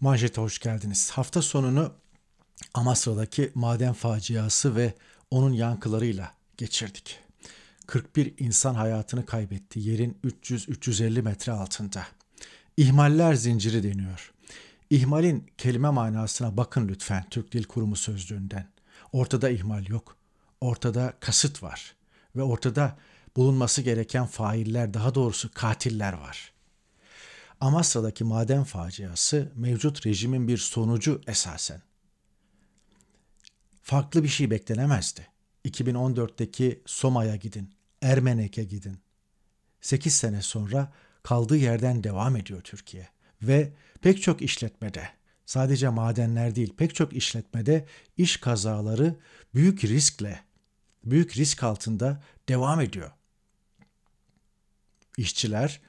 Manşete hoş geldiniz. Hafta sonunu Amasra'daki maden faciası ve onun yankılarıyla geçirdik. 41 insan hayatını kaybetti yerin 300-350 metre altında. İhmaller zinciri deniyor. İhmalin kelime manasına bakın lütfen Türk Dil Kurumu sözlüğünden. Ortada ihmal yok. Ortada kasıt var ve ortada bulunması gereken failler daha doğrusu katiller var. Amasra'daki maden faciası mevcut rejimin bir sonucu esasen. Farklı bir şey beklenemezdi. 2014'teki Soma'ya gidin, Ermenek'e gidin. 8 sene sonra kaldığı yerden devam ediyor Türkiye ve pek çok işletmede sadece madenler değil pek çok işletmede iş kazaları büyük riskle büyük risk altında devam ediyor. İşçiler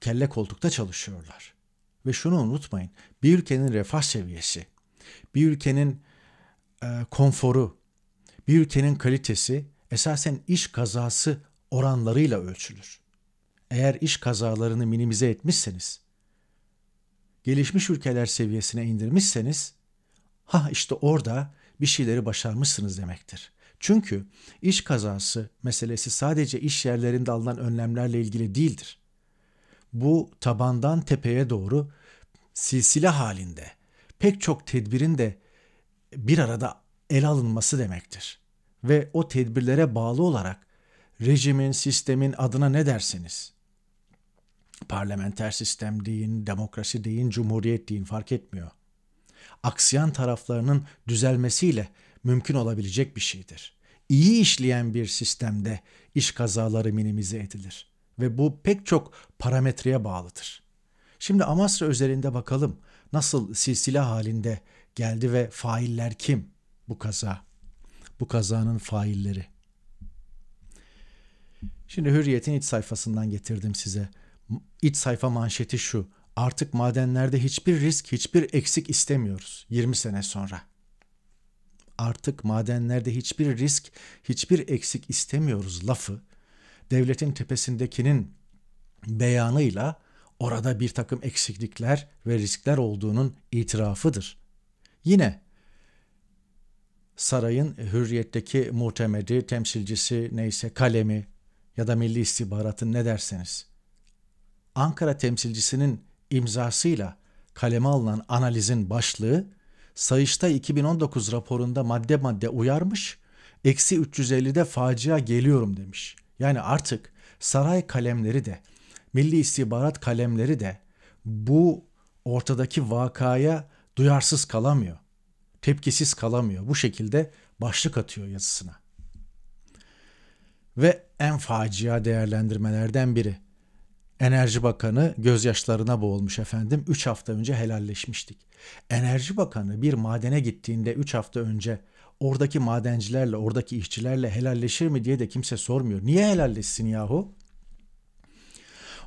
kelle koltukta çalışıyorlar. Ve şunu unutmayın. Bir ülkenin refah seviyesi, bir ülkenin e, konforu, bir ülkenin kalitesi esasen iş kazası oranlarıyla ölçülür. Eğer iş kazalarını minimize etmişseniz, gelişmiş ülkeler seviyesine indirmişseniz, ha işte orada bir şeyleri başarmışsınız demektir. Çünkü iş kazası meselesi sadece iş yerlerinde alınan önlemlerle ilgili değildir bu tabandan tepeye doğru silsile halinde pek çok tedbirin de bir arada ele alınması demektir. Ve o tedbirlere bağlı olarak rejimin, sistemin adına ne derseniz, parlamenter sistem deyin, demokrasi deyin, cumhuriyet deyin fark etmiyor. Aksiyan taraflarının düzelmesiyle mümkün olabilecek bir şeydir. İyi işleyen bir sistemde iş kazaları minimize edilir ve bu pek çok parametreye bağlıdır. Şimdi Amasra üzerinde bakalım nasıl silsile halinde geldi ve failler kim bu kaza? Bu kazanın failleri. Şimdi Hürriyet'in iç sayfasından getirdim size. İç sayfa manşeti şu. Artık madenlerde hiçbir risk, hiçbir eksik istemiyoruz 20 sene sonra. Artık madenlerde hiçbir risk, hiçbir eksik istemiyoruz lafı devletin tepesindekinin beyanıyla orada bir takım eksiklikler ve riskler olduğunun itirafıdır. Yine sarayın hürriyetteki muhtemedi, temsilcisi neyse kalemi ya da milli istihbaratın ne derseniz. Ankara temsilcisinin imzasıyla kaleme alınan analizin başlığı Sayışta 2019 raporunda madde madde uyarmış, eksi 350'de facia geliyorum demiş. Yani artık saray kalemleri de, milli istihbarat kalemleri de bu ortadaki vakaya duyarsız kalamıyor. Tepkisiz kalamıyor. Bu şekilde başlık atıyor yazısına. Ve en facia değerlendirmelerden biri. Enerji Bakanı gözyaşlarına boğulmuş efendim. 3 hafta önce helalleşmiştik. Enerji Bakanı bir madene gittiğinde 3 hafta önce oradaki madencilerle, oradaki işçilerle helalleşir mi diye de kimse sormuyor. Niye helalleşsin yahu?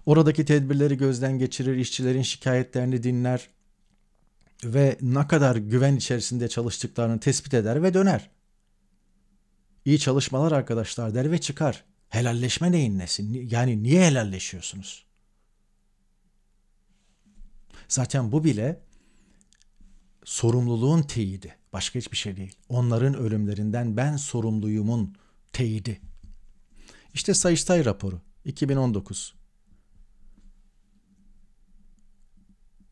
Oradaki tedbirleri gözden geçirir, işçilerin şikayetlerini dinler ve ne kadar güven içerisinde çalıştıklarını tespit eder ve döner. İyi çalışmalar arkadaşlar der ve çıkar. Helalleşme neyin nesi? Yani niye helalleşiyorsunuz? Zaten bu bile sorumluluğun teyidi. Başka hiçbir şey değil. Onların ölümlerinden ben sorumluyumun teyidi. İşte Sayıştay raporu 2019.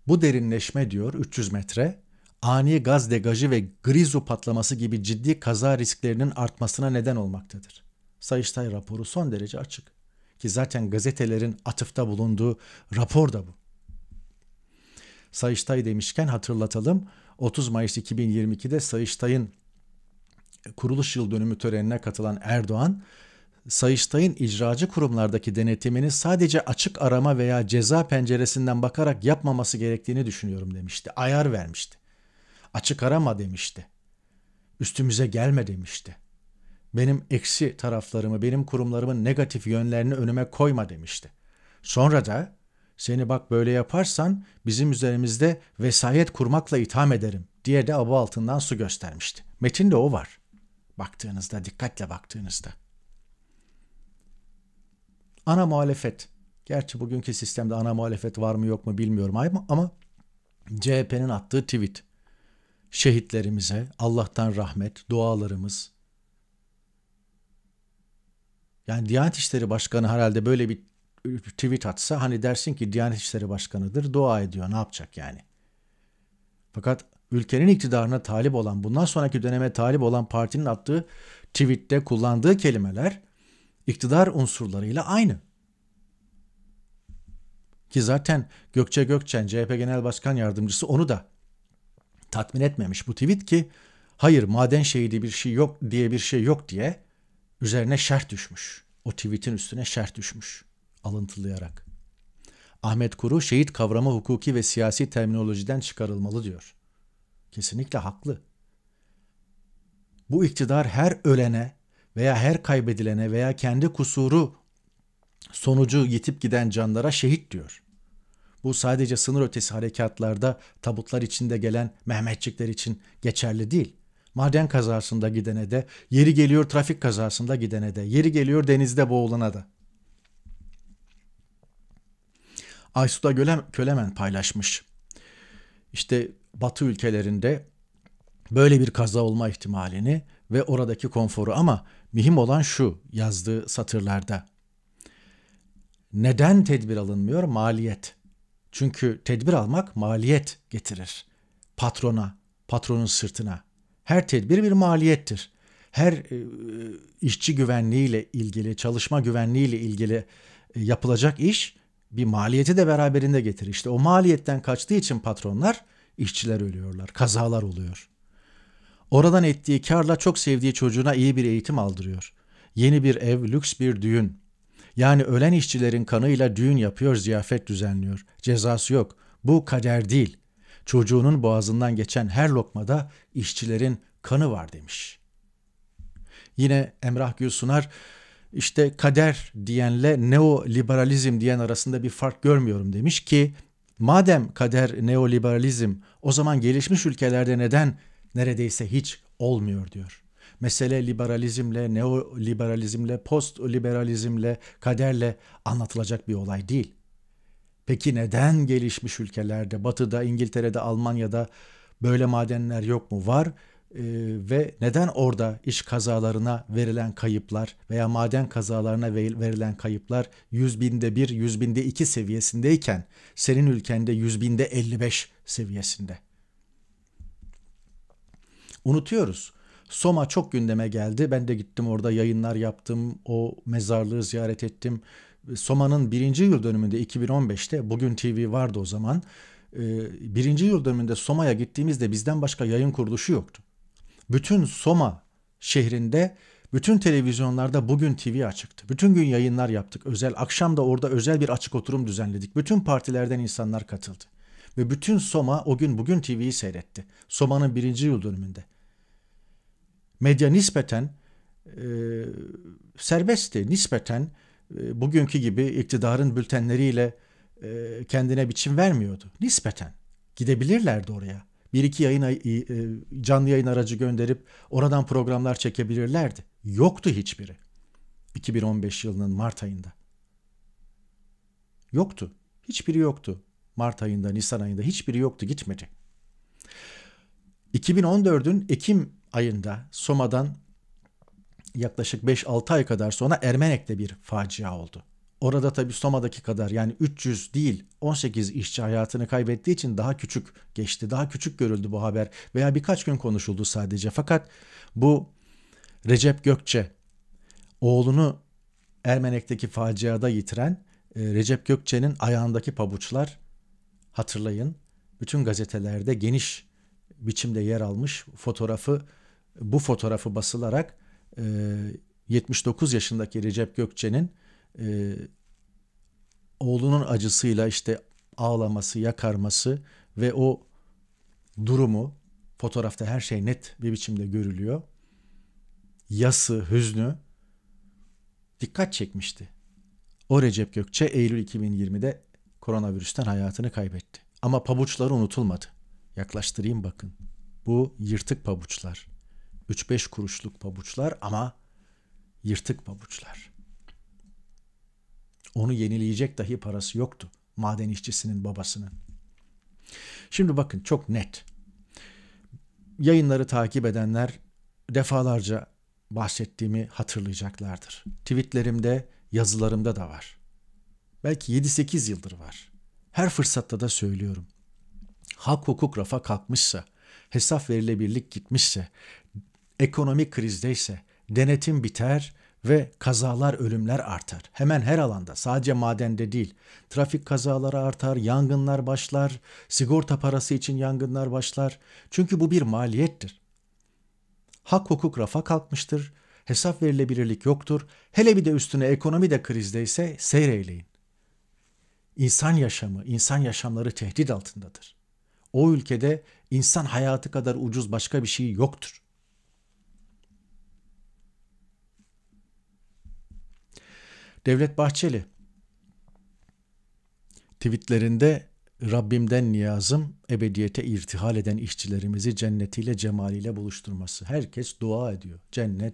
Bu derinleşme diyor 300 metre ani gaz degajı ve grizu patlaması gibi ciddi kaza risklerinin artmasına neden olmaktadır. Sayıştay raporu son derece açık ki zaten gazetelerin atıfta bulunduğu rapor da bu. Sayıştay demişken hatırlatalım. 30 Mayıs 2022'de Sayıştay'ın e, kuruluş yıl dönümü törenine katılan Erdoğan, Sayıştay'ın icracı kurumlardaki denetimini sadece açık arama veya ceza penceresinden bakarak yapmaması gerektiğini düşünüyorum demişti. Ayar vermişti. Açık arama demişti. Üstümüze gelme demişti. Benim eksi taraflarımı, benim kurumlarımın negatif yönlerini önüme koyma demişti. Sonra da seni bak böyle yaparsan bizim üzerimizde vesayet kurmakla itham ederim diye de abu altından su göstermişti. Metinde o var. Baktığınızda, dikkatle baktığınızda. Ana muhalefet. Gerçi bugünkü sistemde ana muhalefet var mı yok mu bilmiyorum ama CHP'nin attığı tweet. Şehitlerimize Allah'tan rahmet, dualarımız. Yani Diyanet İşleri Başkanı herhalde böyle bir tweet atsa hani dersin ki Diyanet İşleri Başkanı'dır dua ediyor ne yapacak yani. Fakat ülkenin iktidarına talip olan bundan sonraki döneme talip olan partinin attığı tweette kullandığı kelimeler iktidar unsurlarıyla aynı. Ki zaten Gökçe Gökçen CHP Genel Başkan Yardımcısı onu da tatmin etmemiş bu tweet ki hayır maden şehidi bir şey yok diye bir şey yok diye üzerine şerh düşmüş. O tweetin üstüne şerh düşmüş alıntılayarak. Ahmet Kuru şehit kavramı hukuki ve siyasi terminolojiden çıkarılmalı diyor. Kesinlikle haklı. Bu iktidar her ölene veya her kaybedilene veya kendi kusuru sonucu yetip giden canlara şehit diyor. Bu sadece sınır ötesi harekatlarda tabutlar içinde gelen Mehmetçikler için geçerli değil. Maden kazasında gidene de, yeri geliyor trafik kazasında gidene de, yeri geliyor denizde boğulana da. Aysuda Kölemen paylaşmış. İşte Batı ülkelerinde böyle bir kaza olma ihtimalini ve oradaki konforu ama mühim olan şu yazdığı satırlarda. Neden tedbir alınmıyor? Maliyet. Çünkü tedbir almak maliyet getirir. Patrona, patronun sırtına. Her tedbir bir maliyettir. Her e, işçi güvenliğiyle ilgili, çalışma güvenliğiyle ilgili e, yapılacak iş bir maliyeti de beraberinde getir. İşte o maliyetten kaçtığı için patronlar, işçiler ölüyorlar, kazalar oluyor. Oradan ettiği karla çok sevdiği çocuğuna iyi bir eğitim aldırıyor. Yeni bir ev, lüks bir düğün. Yani ölen işçilerin kanıyla düğün yapıyor, ziyafet düzenliyor. Cezası yok. Bu kader değil. Çocuğunun boğazından geçen her lokmada işçilerin kanı var demiş. Yine Emrah Gülsunar işte kader diyenle neoliberalizm diyen arasında bir fark görmüyorum demiş ki madem kader neoliberalizm o zaman gelişmiş ülkelerde neden neredeyse hiç olmuyor diyor. Mesele liberalizmle, neoliberalizmle, postliberalizmle, kaderle anlatılacak bir olay değil. Peki neden gelişmiş ülkelerde, batıda, İngiltere'de, Almanya'da böyle madenler yok mu? Var ee, ve neden orada iş kazalarına verilen kayıplar veya maden kazalarına verilen kayıplar 100 binde 1, 100 binde 2 seviyesindeyken senin ülkende 100 binde 55 seviyesinde. Unutuyoruz. Soma çok gündeme geldi. Ben de gittim orada yayınlar yaptım. O mezarlığı ziyaret ettim. Soma'nın birinci yıl dönümünde 2015'te bugün TV vardı o zaman. E, birinci yıl dönümünde Soma'ya gittiğimizde bizden başka yayın kuruluşu yoktu bütün Soma şehrinde bütün televizyonlarda bugün TV açıktı. Bütün gün yayınlar yaptık. Özel akşam da orada özel bir açık oturum düzenledik. Bütün partilerden insanlar katıldı. Ve bütün Soma o gün bugün TV'yi seyretti. Soma'nın birinci yıl dönümünde. Medya nispeten e, serbestti. Nispeten e, bugünkü gibi iktidarın bültenleriyle e, kendine biçim vermiyordu. Nispeten. Gidebilirlerdi oraya bir iki yayın e, canlı yayın aracı gönderip oradan programlar çekebilirlerdi. Yoktu hiçbiri. 2015 yılının Mart ayında. Yoktu. Hiçbiri yoktu. Mart ayında, Nisan ayında hiçbiri yoktu, gitmedi. 2014'ün Ekim ayında Soma'dan yaklaşık 5-6 ay kadar sonra Ermenek'te bir facia oldu. Orada tabii Soma'daki kadar yani 300 değil 18 işçi hayatını kaybettiği için daha küçük geçti. Daha küçük görüldü bu haber veya birkaç gün konuşuldu sadece. Fakat bu Recep Gökçe oğlunu Ermenek'teki faciada yitiren e, Recep Gökçe'nin ayağındaki pabuçlar hatırlayın bütün gazetelerde geniş biçimde yer almış fotoğrafı bu fotoğrafı basılarak 79 e, yaşındaki Recep Gökçe'nin e, oğlunun acısıyla işte ağlaması, yakarması ve o durumu fotoğrafta her şey net bir biçimde görülüyor. Yası, hüznü dikkat çekmişti. O Recep Gökçe Eylül 2020'de koronavirüsten hayatını kaybetti. Ama pabuçları unutulmadı. Yaklaştırayım bakın. Bu yırtık pabuçlar. 3-5 kuruşluk pabuçlar ama yırtık pabuçlar. Onu yenileyecek dahi parası yoktu maden işçisinin babasının. Şimdi bakın çok net. Yayınları takip edenler defalarca bahsettiğimi hatırlayacaklardır. Tweetlerimde, yazılarımda da var. Belki 7-8 yıldır var. Her fırsatta da söylüyorum. Hak hukuk rafa kalkmışsa, hesap verilebilirlik gitmişse, ekonomik krizdeyse, denetim biter, ve kazalar, ölümler artar. Hemen her alanda, sadece madende değil. Trafik kazaları artar, yangınlar başlar, sigorta parası için yangınlar başlar. Çünkü bu bir maliyettir. Hak hukuk rafa kalkmıştır, hesap verilebilirlik yoktur. Hele bir de üstüne ekonomi de krizdeyse seyreyleyin. İnsan yaşamı, insan yaşamları tehdit altındadır. O ülkede insan hayatı kadar ucuz başka bir şey yoktur. Devlet Bahçeli tweetlerinde Rabbimden niyazım ebediyete irtihal eden işçilerimizi cennetiyle cemaliyle buluşturması. Herkes dua ediyor. Cennet,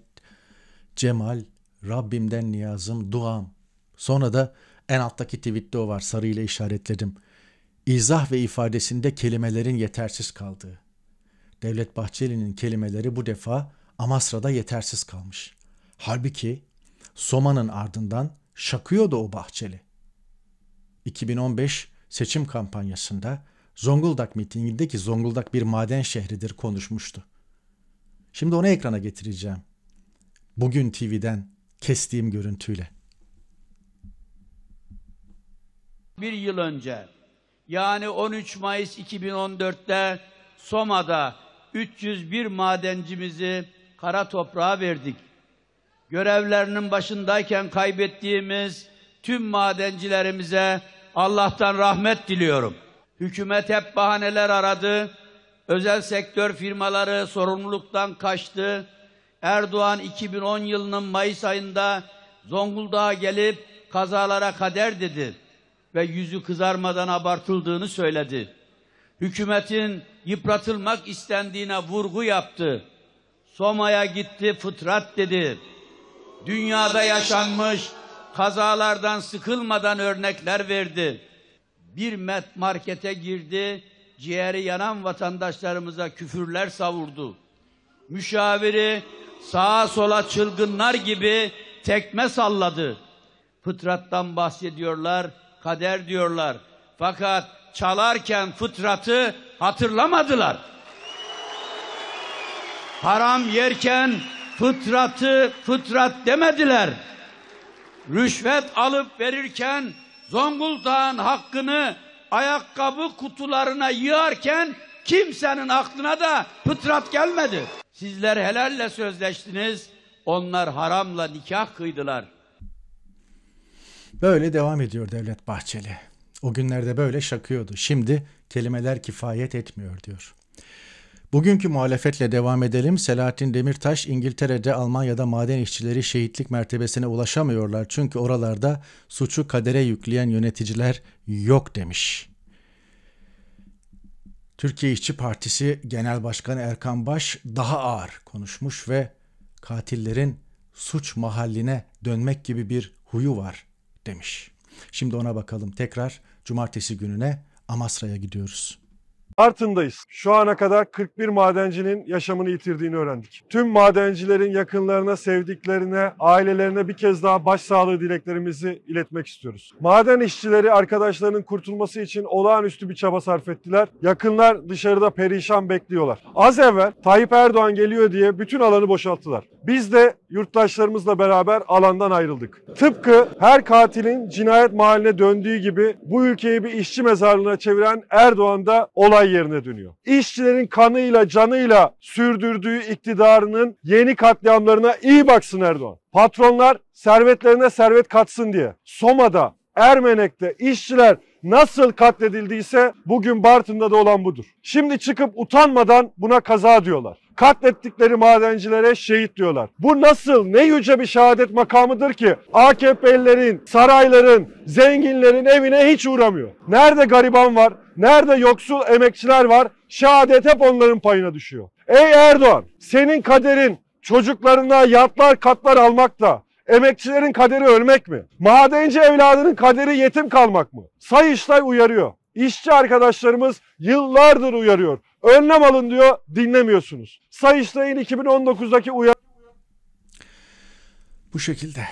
cemal, Rabbimden niyazım, duam. Sonra da en alttaki tweette o var sarıyla işaretledim. İzah ve ifadesinde kelimelerin yetersiz kaldığı. Devlet Bahçeli'nin kelimeleri bu defa Amasra'da yetersiz kalmış. Halbuki Soma'nın ardından şakıyordu o bahçeli. 2015 seçim kampanyasında Zonguldak mitinginde Zonguldak bir maden şehridir konuşmuştu. Şimdi onu ekrana getireceğim. Bugün TV'den kestiğim görüntüyle. Bir yıl önce yani 13 Mayıs 2014'te Soma'da 301 madencimizi kara toprağa verdik görevlerinin başındayken kaybettiğimiz tüm madencilerimize Allah'tan rahmet diliyorum. Hükümet hep bahaneler aradı. Özel sektör firmaları sorumluluktan kaçtı. Erdoğan 2010 yılının Mayıs ayında Zonguldak'a gelip kazalara kader dedi ve yüzü kızarmadan abartıldığını söyledi. Hükümetin yıpratılmak istendiğine vurgu yaptı. Soma'ya gitti fıtrat dedi dünyada yaşanmış kazalardan sıkılmadan örnekler verdi. Bir met markete girdi, ciğeri yanan vatandaşlarımıza küfürler savurdu. Müşaviri sağa sola çılgınlar gibi tekme salladı. Fıtrattan bahsediyorlar, kader diyorlar. Fakat çalarken fıtratı hatırlamadılar. Haram yerken fıtratı fıtrat demediler. Rüşvet alıp verirken Zonguldak'ın hakkını ayakkabı kutularına yığarken kimsenin aklına da fıtrat gelmedi. Sizler helalle sözleştiniz, onlar haramla nikah kıydılar. Böyle devam ediyor Devlet Bahçeli. O günlerde böyle şakıyordu. Şimdi kelimeler kifayet etmiyor diyor. Bugünkü muhalefetle devam edelim. Selahattin Demirtaş İngiltere'de Almanya'da maden işçileri şehitlik mertebesine ulaşamıyorlar çünkü oralarda suçu kadere yükleyen yöneticiler yok demiş. Türkiye İşçi Partisi Genel Başkanı Erkan Baş daha ağır konuşmuş ve katillerin suç mahalline dönmek gibi bir huyu var demiş. Şimdi ona bakalım tekrar cumartesi gününe Amasra'ya gidiyoruz. Artındayız. Şu ana kadar 41 madencinin yaşamını yitirdiğini öğrendik. Tüm madencilerin yakınlarına, sevdiklerine, ailelerine bir kez daha başsağlığı dileklerimizi iletmek istiyoruz. Maden işçileri arkadaşlarının kurtulması için olağanüstü bir çaba sarf ettiler. Yakınlar dışarıda perişan bekliyorlar. Az evvel Tayyip Erdoğan geliyor diye bütün alanı boşalttılar. Biz de yurttaşlarımızla beraber alandan ayrıldık. Tıpkı her katilin cinayet mahalline döndüğü gibi bu ülkeyi bir işçi mezarlığına çeviren Erdoğan da olay yerine dönüyor. İşçilerin kanıyla canıyla sürdürdüğü iktidarının yeni katliamlarına iyi baksın Erdoğan. Patronlar servetlerine servet katsın diye. Soma'da, Ermenek'te işçiler nasıl katledildiyse bugün Bartın'da da olan budur. Şimdi çıkıp utanmadan buna kaza diyorlar katlettikleri madencilere şehit diyorlar. Bu nasıl, ne yüce bir şehadet makamıdır ki AKP'lilerin, sarayların, zenginlerin evine hiç uğramıyor. Nerede gariban var, nerede yoksul emekçiler var, şehadet hep onların payına düşüyor. Ey Erdoğan, senin kaderin çocuklarına yatlar katlar almak da, emekçilerin kaderi ölmek mi? Madenci evladının kaderi yetim kalmak mı? Sayıştay uyarıyor. İşçi arkadaşlarımız yıllardır uyarıyor. Önlem alın diyor, dinlemiyorsunuz. Sayıştay'ın 2019'daki uyarı bu şekilde.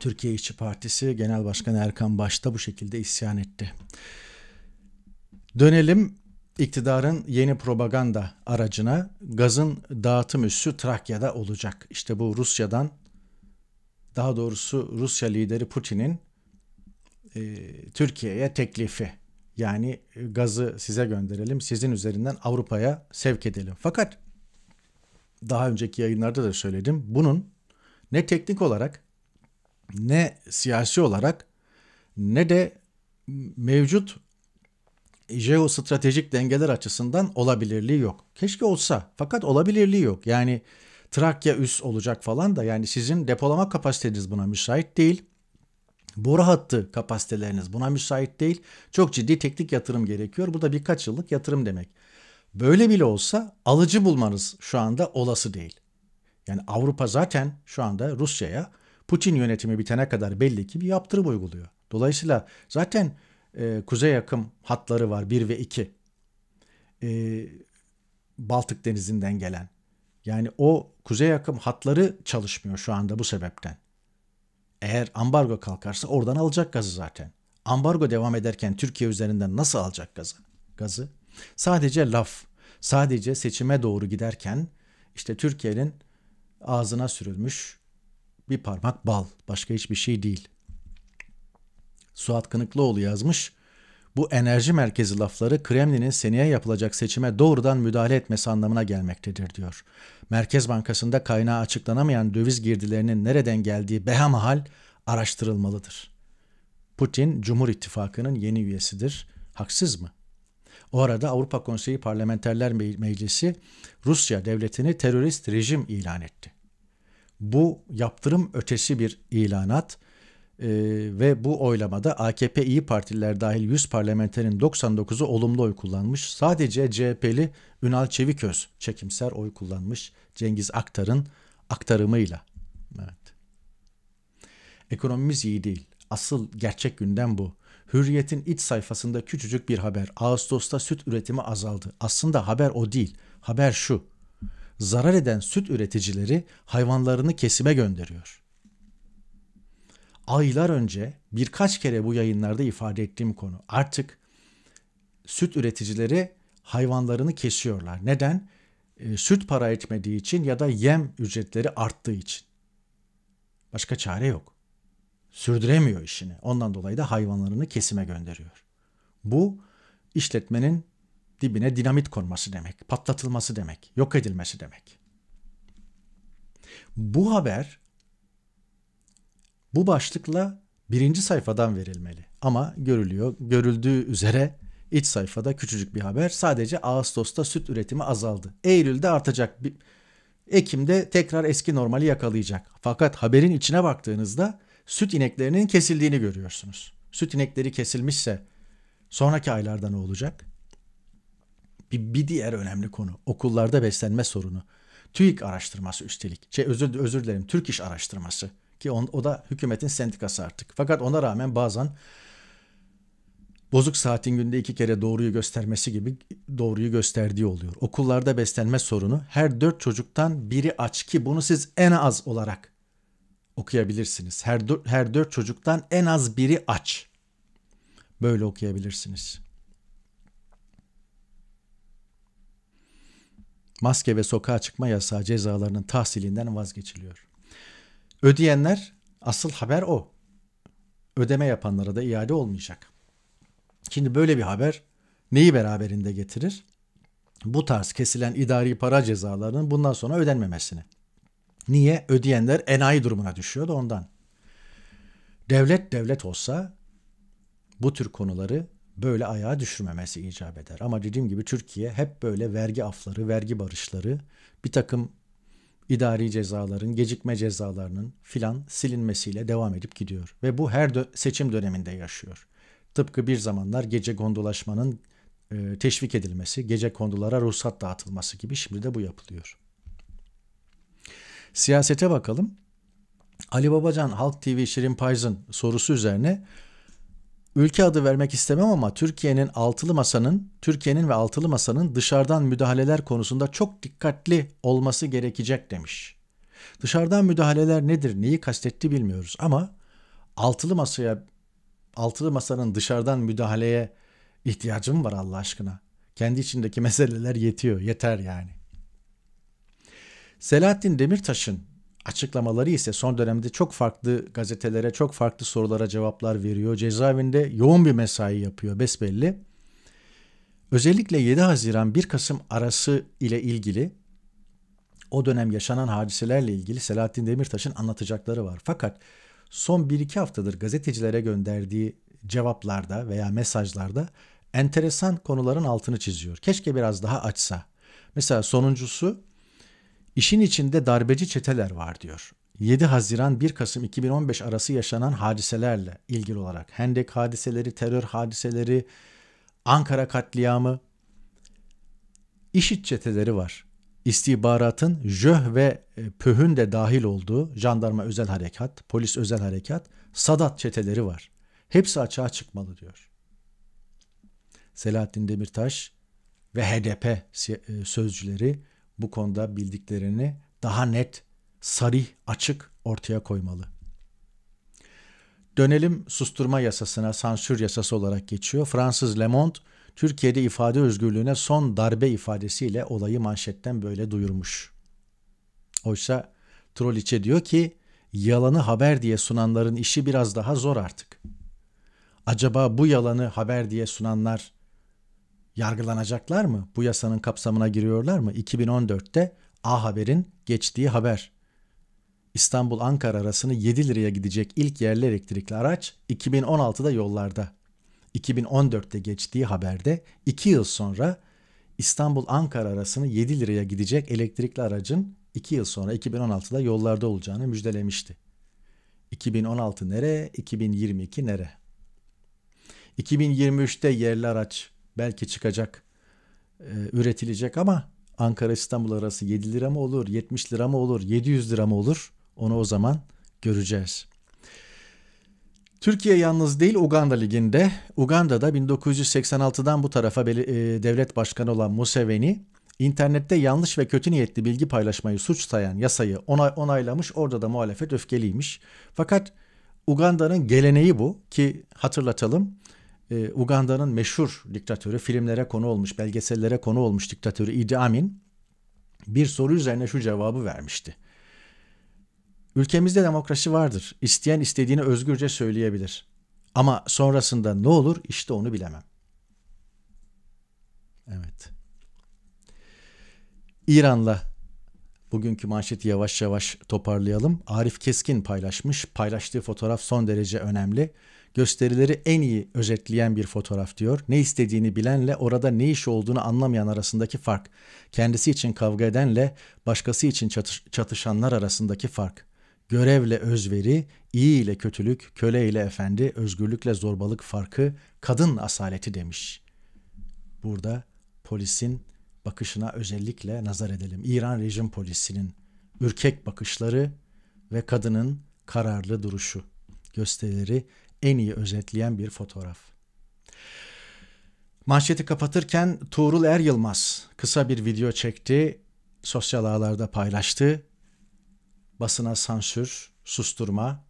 Türkiye İşçi Partisi Genel Başkanı Erkan Baş'ta bu şekilde isyan etti. Dönelim iktidarın yeni propaganda aracına gazın dağıtım üssü Trakya'da olacak. İşte bu Rusya'dan daha doğrusu Rusya lideri Putin'in e, Türkiye'ye teklifi yani gazı size gönderelim, sizin üzerinden Avrupa'ya sevk edelim. Fakat daha önceki yayınlarda da söyledim. Bunun ne teknik olarak ne siyasi olarak ne de mevcut jeostratejik dengeler açısından olabilirliği yok. Keşke olsa fakat olabilirliği yok. Yani Trakya üs olacak falan da yani sizin depolama kapasiteniz buna müsait değil boru hattı kapasiteleriniz buna müsait değil. Çok ciddi teknik yatırım gerekiyor. Bu da birkaç yıllık yatırım demek. Böyle bile olsa alıcı bulmanız şu anda olası değil. Yani Avrupa zaten şu anda Rusya'ya Putin yönetimi bitene kadar belli ki bir yaptırım uyguluyor. Dolayısıyla zaten e, kuzey yakım hatları var 1 ve 2. E, Baltık denizinden gelen. Yani o kuzey yakım hatları çalışmıyor şu anda bu sebepten. Eğer ambargo kalkarsa oradan alacak gazı zaten. Ambargo devam ederken Türkiye üzerinden nasıl alacak gazı? Gazı sadece laf, sadece seçime doğru giderken işte Türkiye'nin ağzına sürülmüş bir parmak bal, başka hiçbir şey değil. Suat Kınıklıoğlu yazmış bu enerji merkezi lafları Kremlin'in seneye yapılacak seçime doğrudan müdahale etmesi anlamına gelmektedir diyor. Merkez Bankası'nda kaynağı açıklanamayan döviz girdilerinin nereden geldiği behemhal araştırılmalıdır. Putin Cumhur İttifakı'nın yeni üyesidir. Haksız mı? O arada Avrupa Konseyi Parlamenterler Meclisi Rusya devletini terörist rejim ilan etti. Bu yaptırım ötesi bir ilanat e, ve bu oylamada AKP İyi Partililer dahil 100 parlamenterin 99'u olumlu oy kullanmış. Sadece CHP'li Ünal Çeviköz çekimser oy kullanmış Cengiz Aktar'ın aktarımıyla. Evet. Ekonomimiz iyi değil. Asıl gerçek günden bu. Hürriyet'in iç sayfasında küçücük bir haber. Ağustos'ta süt üretimi azaldı. Aslında haber o değil. Haber şu. Zarar eden süt üreticileri hayvanlarını kesime gönderiyor.'' aylar önce birkaç kere bu yayınlarda ifade ettiğim konu. Artık süt üreticileri hayvanlarını kesiyorlar. Neden? E, süt para etmediği için ya da yem ücretleri arttığı için. Başka çare yok. Sürdüremiyor işini. Ondan dolayı da hayvanlarını kesime gönderiyor. Bu işletmenin dibine dinamit konması demek, patlatılması demek, yok edilmesi demek. Bu haber bu başlıkla birinci sayfadan verilmeli. Ama görülüyor, görüldüğü üzere iç sayfada küçücük bir haber. Sadece Ağustos'ta süt üretimi azaldı. Eylül'de artacak. Ekim'de tekrar eski normali yakalayacak. Fakat haberin içine baktığınızda süt ineklerinin kesildiğini görüyorsunuz. Süt inekleri kesilmişse sonraki aylarda ne olacak? Bir, bir diğer önemli konu okullarda beslenme sorunu. TÜİK araştırması üstelik. Şey özür özür dilerim Türk İş araştırması. Ki on, o da hükümetin sendikası artık. Fakat ona rağmen bazen bozuk saatin günde iki kere doğruyu göstermesi gibi doğruyu gösterdiği oluyor. Okullarda beslenme sorunu her dört çocuktan biri aç ki bunu siz en az olarak okuyabilirsiniz. Her, dört, her dört çocuktan en az biri aç. Böyle okuyabilirsiniz. Maske ve sokağa çıkma yasağı cezalarının tahsilinden vazgeçiliyor. Ödeyenler asıl haber o. Ödeme yapanlara da iade olmayacak. Şimdi böyle bir haber neyi beraberinde getirir? Bu tarz kesilen idari para cezalarının bundan sonra ödenmemesini. Niye? Ödeyenler enayi durumuna düşüyor da ondan. Devlet devlet olsa bu tür konuları böyle ayağa düşürmemesi icap eder. Ama dediğim gibi Türkiye hep böyle vergi afları, vergi barışları, bir takım idari cezaların, gecikme cezalarının filan silinmesiyle devam edip gidiyor. Ve bu her dö- seçim döneminde yaşıyor. Tıpkı bir zamanlar gece gondolaşmanın e, teşvik edilmesi, gece kondulara ruhsat dağıtılması gibi şimdi de bu yapılıyor. Siyasete bakalım. Ali Babacan Halk TV Şirin Payız'ın sorusu üzerine Ülke adı vermek istemem ama Türkiye'nin altılı masanın, Türkiye'nin ve altılı masanın dışarıdan müdahaleler konusunda çok dikkatli olması gerekecek demiş. Dışarıdan müdahaleler nedir, neyi kastetti bilmiyoruz ama altılı masaya altılı masanın dışarıdan müdahaleye ihtiyacım var Allah aşkına. Kendi içindeki meseleler yetiyor, yeter yani. Selahattin Demirtaş'ın açıklamaları ise son dönemde çok farklı gazetelere, çok farklı sorulara cevaplar veriyor. Cezaevinde yoğun bir mesai yapıyor besbelli. Özellikle 7 Haziran 1 Kasım arası ile ilgili o dönem yaşanan hadiselerle ilgili Selahattin Demirtaş'ın anlatacakları var. Fakat son 1-2 haftadır gazetecilere gönderdiği cevaplarda veya mesajlarda enteresan konuların altını çiziyor. Keşke biraz daha açsa. Mesela sonuncusu İşin içinde darbeci çeteler var diyor. 7 Haziran 1 Kasım 2015 arası yaşanan hadiselerle ilgili olarak Hendek hadiseleri, terör hadiseleri, Ankara katliamı, işit çeteleri var. İstihbaratın JÖH ve e, PÖH'ün de dahil olduğu jandarma özel harekat, polis özel harekat, Sadat çeteleri var. Hepsi açığa çıkmalı diyor. Selahattin Demirtaş ve HDP e, sözcüleri bu konuda bildiklerini daha net, sarih, açık ortaya koymalı. Dönelim susturma yasasına, sansür yasası olarak geçiyor. Fransız Le Monde, Türkiye'de ifade özgürlüğüne son darbe ifadesiyle olayı manşetten böyle duyurmuş. Oysa Troliçe diyor ki, yalanı haber diye sunanların işi biraz daha zor artık. Acaba bu yalanı haber diye sunanlar Yargılanacaklar mı? Bu yasanın kapsamına giriyorlar mı? 2014'te A Haber'in geçtiği haber. İstanbul-Ankara arasını 7 liraya gidecek ilk yerli elektrikli araç 2016'da yollarda. 2014'te geçtiği haberde 2 yıl sonra İstanbul-Ankara arasını 7 liraya gidecek elektrikli aracın 2 yıl sonra 2016'da yollarda olacağını müjdelemişti. 2016 nere? 2022 nere? 2023'te yerli araç belki çıkacak, e, üretilecek ama Ankara İstanbul arası 7 lira mı olur, 70 lira mı olur, 700 lira mı olur? Onu o zaman göreceğiz. Türkiye yalnız değil Uganda Ligi'nde. Uganda'da 1986'dan bu tarafa e, devlet başkanı olan Museveni internette yanlış ve kötü niyetli bilgi paylaşmayı suçlayan yasayı onay, onaylamış. Orada da muhalefet öfkeliymiş. Fakat Uganda'nın geleneği bu ki hatırlatalım e, Uganda'nın meşhur diktatörü, filmlere konu olmuş, belgesellere konu olmuş diktatörü Idi Amin bir soru üzerine şu cevabı vermişti. Ülkemizde demokrasi vardır. İsteyen istediğini özgürce söyleyebilir. Ama sonrasında ne olur işte onu bilemem. Evet. İran'la Bugünkü manşeti yavaş yavaş toparlayalım. Arif Keskin paylaşmış. Paylaştığı fotoğraf son derece önemli. Gösterileri en iyi özetleyen bir fotoğraf diyor. Ne istediğini bilenle orada ne iş olduğunu anlamayan arasındaki fark. Kendisi için kavga edenle başkası için çatış çatışanlar arasındaki fark. Görevle özveri, iyi ile kötülük, köle ile efendi, özgürlükle zorbalık farkı, kadın asaleti demiş. Burada polisin bakışına özellikle nazar edelim. İran rejim polisinin ürkek bakışları ve kadının kararlı duruşu gösterileri en iyi özetleyen bir fotoğraf. Manşeti kapatırken Tuğrul Er Yılmaz kısa bir video çekti, sosyal ağlarda paylaştı. Basına sansür, susturma,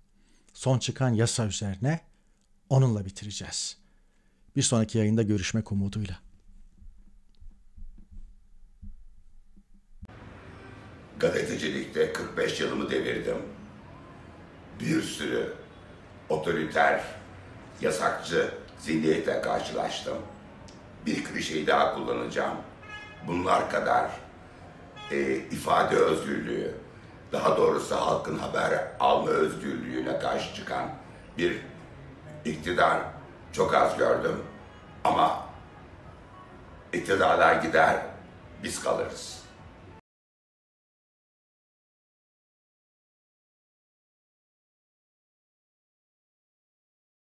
son çıkan yasa üzerine onunla bitireceğiz. Bir sonraki yayında görüşmek umuduyla. gazetecilikte 45 yılımı devirdim. Bir sürü otoriter, yasakçı zihniyetle karşılaştım. Bir klişeyi daha kullanacağım. Bunlar kadar e, ifade özgürlüğü, daha doğrusu halkın haber alma özgürlüğüne karşı çıkan bir iktidar çok az gördüm. Ama iktidarlar gider, biz kalırız.